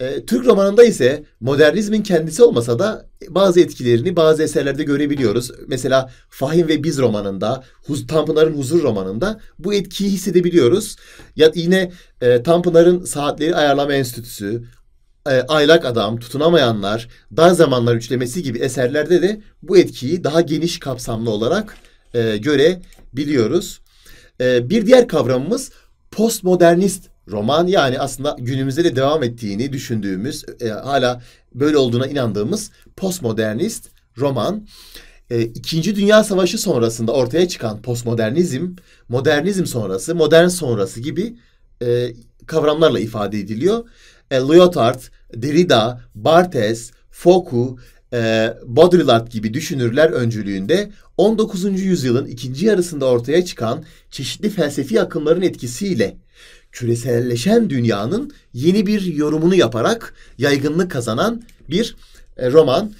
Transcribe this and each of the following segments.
E, Türk romanında ise modernizmin kendisi olmasa da bazı etkilerini bazı eserlerde görebiliyoruz. Mesela Fahim ve Biz romanında, Huz, Tanpınar'ın Huzur romanında bu etkiyi hissedebiliyoruz. Ya yine e, Tanpınar'ın Saatleri Ayarlama Enstitüsü, e, Aylak Adam, Tutunamayanlar, Dar Zamanlar Üçlemesi gibi eserlerde de bu etkiyi daha geniş kapsamlı olarak e, görebiliyoruz. E, bir diğer kavramımız postmodernist roman yani aslında günümüzde de devam ettiğini düşündüğümüz, e, hala böyle olduğuna inandığımız postmodernist roman. E, İkinci Dünya Savaşı sonrasında ortaya çıkan postmodernizm, modernizm sonrası, modern sonrası gibi e, kavramlarla ifade ediliyor. E, Lyotard, Derrida, Barthes, Foucault, e, Baudrillard gibi düşünürler öncülüğünde 19. yüzyılın ikinci yarısında ortaya çıkan çeşitli felsefi akımların etkisiyle küreselleşen dünyanın yeni bir yorumunu yaparak yaygınlık kazanan bir e, roman,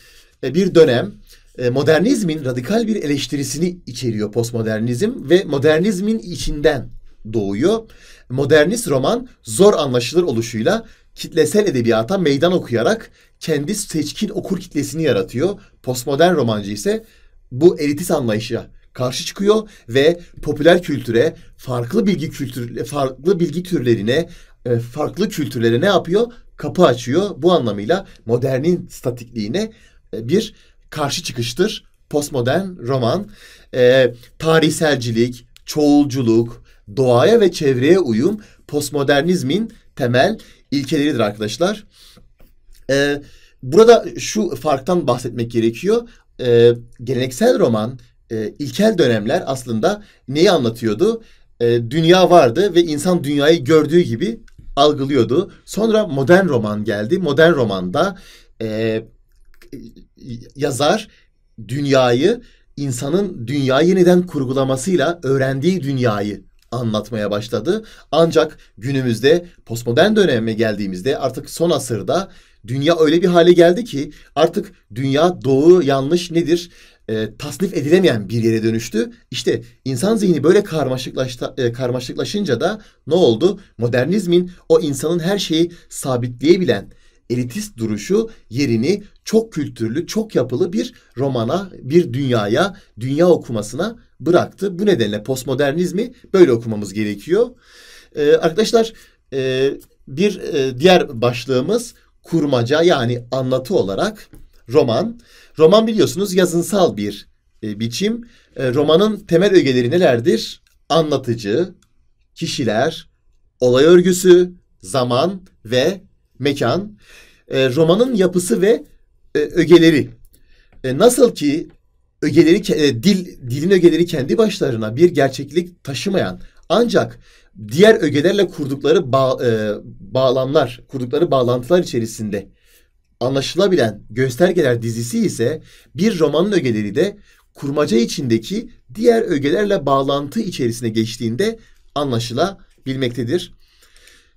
e, bir dönem. E, modernizmin radikal bir eleştirisini içeriyor postmodernizm ve modernizmin içinden doğuyor. Modernist roman zor anlaşılır oluşuyla kitlesel edebiyata meydan okuyarak kendi seçkin okur kitlesini yaratıyor. Postmodern romancı ise bu elitist anlayışa karşı çıkıyor ve popüler kültüre, farklı bilgi kültür farklı bilgi türlerine, e, farklı kültürlere ne yapıyor? Kapı açıyor. Bu anlamıyla modernin statikliğine e, bir karşı çıkıştır postmodern roman. E, tarihselcilik, çoğulculuk, doğaya ve çevreye uyum postmodernizmin temel ilkeleridir arkadaşlar. burada şu farktan bahsetmek gerekiyor. geleneksel roman e, ilkel dönemler aslında neyi anlatıyordu? E, dünya vardı ve insan dünyayı gördüğü gibi algılıyordu. Sonra modern roman geldi. Modern romanda e, yazar dünyayı insanın dünya yeniden kurgulamasıyla öğrendiği dünyayı anlatmaya başladı. Ancak günümüzde postmodern döneme geldiğimizde artık son asırda dünya öyle bir hale geldi ki artık dünya doğu yanlış nedir? e, tasnif edilemeyen bir yere dönüştü. İşte insan zihni böyle karmaşıklaşta, e, karmaşıklaşınca da ne oldu? Modernizmin o insanın her şeyi sabitleyebilen elitist duruşu yerini çok kültürlü, çok yapılı bir romana, bir dünyaya, dünya okumasına bıraktı. Bu nedenle postmodernizmi böyle okumamız gerekiyor. Ee, arkadaşlar e, bir e, diğer başlığımız kurmaca yani anlatı olarak roman. Roman biliyorsunuz yazınsal bir e, biçim. E, romanın temel ögeleri nelerdir? Anlatıcı, kişiler, olay örgüsü, zaman ve mekan. E, romanın yapısı ve e, ögeleri. E, nasıl ki ögeleri e, dil dilin ögeleri kendi başlarına bir gerçeklik taşımayan ancak diğer ögelerle kurdukları bağ, e, bağlamlar, kurdukları bağlantılar içerisinde anlaşılabilen göstergeler dizisi ise bir romanın ögeleri de kurmaca içindeki diğer ögelerle bağlantı içerisine geçtiğinde anlaşılabilmektedir.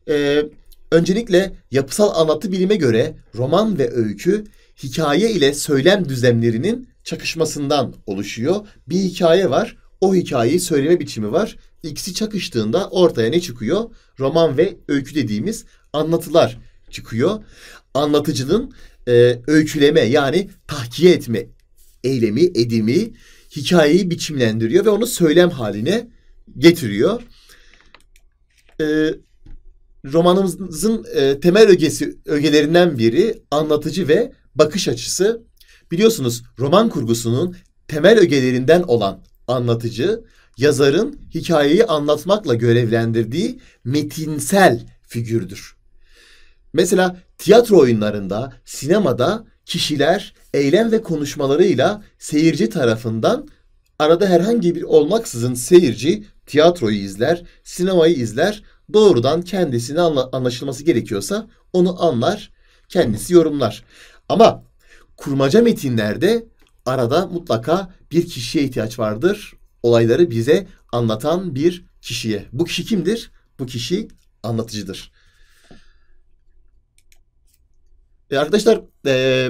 Ee, öncelikle yapısal anlatı bilime göre roman ve öykü hikaye ile söylem düzlemlerinin çakışmasından oluşuyor. Bir hikaye var, o hikayeyi söyleme biçimi var. İkisi çakıştığında ortaya ne çıkıyor? Roman ve öykü dediğimiz anlatılar çıkıyor anlatıcının e, öyküleme yani tahkiye etme eylemi, edimi hikayeyi biçimlendiriyor ve onu söylem haline getiriyor. E, romanımızın e, temel ögesi ögelerinden biri anlatıcı ve bakış açısı. Biliyorsunuz roman kurgusunun temel ögelerinden olan anlatıcı yazarın hikayeyi anlatmakla görevlendirdiği metinsel figürdür. Mesela Tiyatro oyunlarında, sinemada kişiler eylem ve konuşmalarıyla seyirci tarafından arada herhangi bir olmaksızın seyirci tiyatroyu izler, sinemayı izler, doğrudan kendisini anla, anlaşılması gerekiyorsa onu anlar, kendisi yorumlar. Ama kurmaca metinlerde arada mutlaka bir kişiye ihtiyaç vardır. Olayları bize anlatan bir kişiye. Bu kişi kimdir? Bu kişi anlatıcıdır. E, arkadaşlar e,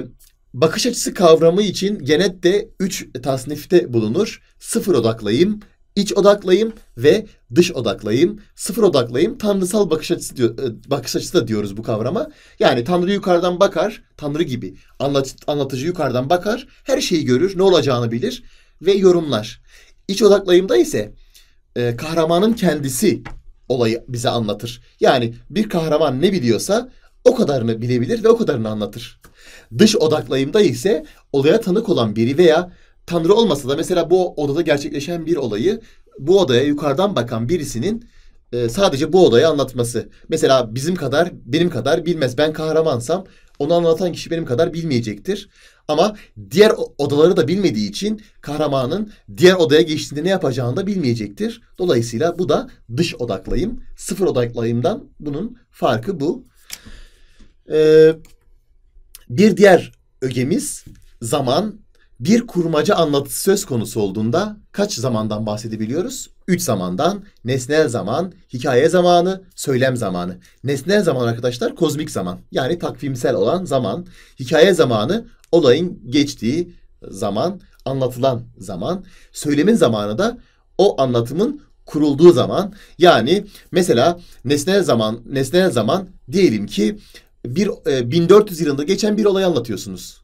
bakış açısı kavramı için genette 3 tasnifte bulunur. Sıfır odaklayım, iç odaklayım ve dış odaklayım. Sıfır odaklayım, tanrısal bakış açısı diyor, e, bakış açısı da diyoruz bu kavrama. Yani tanrı yukarıdan bakar, tanrı gibi. Anlat, anlatıcı yukarıdan bakar, her şeyi görür, ne olacağını bilir ve yorumlar. İç odaklıyımda ise e, kahramanın kendisi olayı bize anlatır. Yani bir kahraman ne biliyorsa o kadarını bilebilir ve o kadarını anlatır. Dış odaklayımda ise olaya tanık olan biri veya tanrı olmasa da mesela bu odada gerçekleşen bir olayı bu odaya yukarıdan bakan birisinin e, sadece bu odayı anlatması. Mesela bizim kadar, benim kadar bilmez. Ben kahramansam onu anlatan kişi benim kadar bilmeyecektir. Ama diğer odaları da bilmediği için kahramanın diğer odaya geçtiğinde ne yapacağını da bilmeyecektir. Dolayısıyla bu da dış odaklayım. Sıfır odaklayımdan bunun farkı bu. Ee, bir diğer ögemiz zaman. Bir kurmaca anlatısı söz konusu olduğunda kaç zamandan bahsedebiliyoruz? Üç zamandan. Nesnel zaman, hikaye zamanı, söylem zamanı. Nesnel zaman arkadaşlar kozmik zaman. Yani takvimsel olan zaman. Hikaye zamanı olayın geçtiği zaman, anlatılan zaman. Söylemin zamanı da o anlatımın kurulduğu zaman yani mesela nesnel zaman nesnel zaman diyelim ki bir e, 1400 yılında geçen bir olayı anlatıyorsunuz.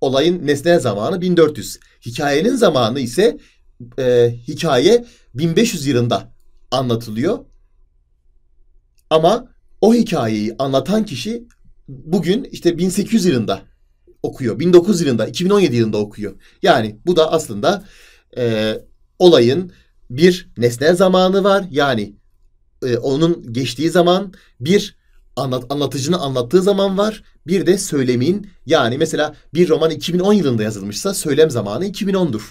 Olayın nesne zamanı 1400. Hikayenin zamanı ise e, hikaye 1500 yılında anlatılıyor. Ama o hikayeyi anlatan kişi bugün işte 1800 yılında okuyor. 1900 yılında, 2017 yılında okuyor. Yani bu da aslında e, olayın bir nesne zamanı var. Yani e, onun geçtiği zaman bir anlat, anlatıcının anlattığı zaman var. Bir de söylemin yani mesela bir roman 2010 yılında yazılmışsa söylem zamanı 2010'dur.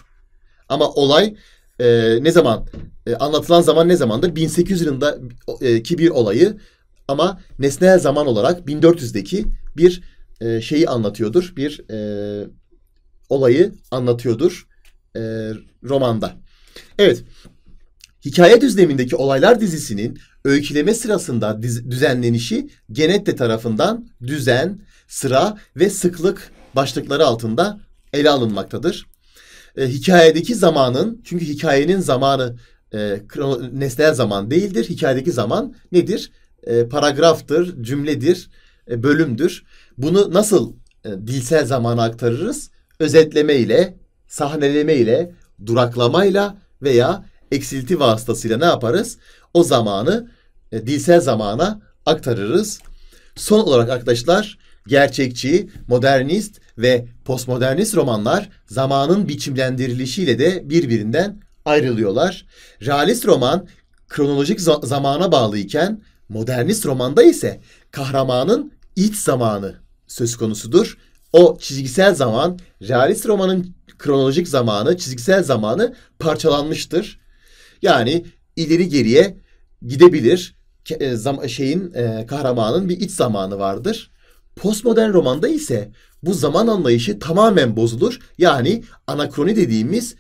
Ama olay e, ne zaman e, anlatılan zaman ne zamandır? 1800 yılında e, ki bir olayı ama nesnel zaman olarak 1400'deki bir e, şeyi anlatıyordur. Bir e, olayı anlatıyordur e, romanda. Evet. Hikaye düzlemindeki olaylar dizisinin öyküleme sırasında diz- düzenlenişi Genette tarafından düzen, sıra ve sıklık başlıkları altında ele alınmaktadır. E, hikayedeki zamanın, çünkü hikayenin zamanı e, krono, nesnel zaman değildir. Hikayedeki zaman nedir? E, paragraftır, cümledir, e, bölümdür. Bunu nasıl e, dilsel zamana aktarırız? Özetleme ile, sahneleme ile, duraklamayla veya eksilti vasıtasıyla ne yaparız? O zamanı e, dilsel zamana aktarırız. Son olarak arkadaşlar gerçekçi, modernist ve postmodernist romanlar zamanın biçimlendirilişiyle de birbirinden ayrılıyorlar. Realist roman kronolojik zamana bağlı iken modernist romanda ise kahramanın iç zamanı söz konusudur. O çizgisel zaman, realist romanın kronolojik zamanı, çizgisel zamanı parçalanmıştır. Yani ileri geriye gidebilir. E, şeyin e, kahramanın bir iç zamanı vardır. Postmodern romanda ise bu zaman anlayışı tamamen bozulur. Yani anakroni dediğimiz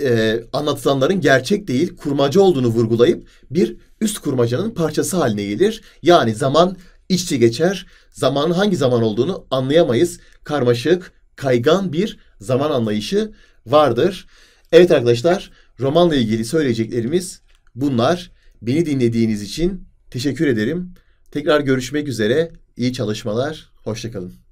e, anlatılanların gerçek değil kurmaca olduğunu vurgulayıp bir üst kurmacanın parçası haline gelir. Yani zaman iççi geçer. Zamanın hangi zaman olduğunu anlayamayız. Karmaşık, kaygan bir zaman anlayışı vardır. Evet arkadaşlar Romanla ilgili söyleyeceklerimiz bunlar. Beni dinlediğiniz için teşekkür ederim. Tekrar görüşmek üzere. İyi çalışmalar. Hoşçakalın.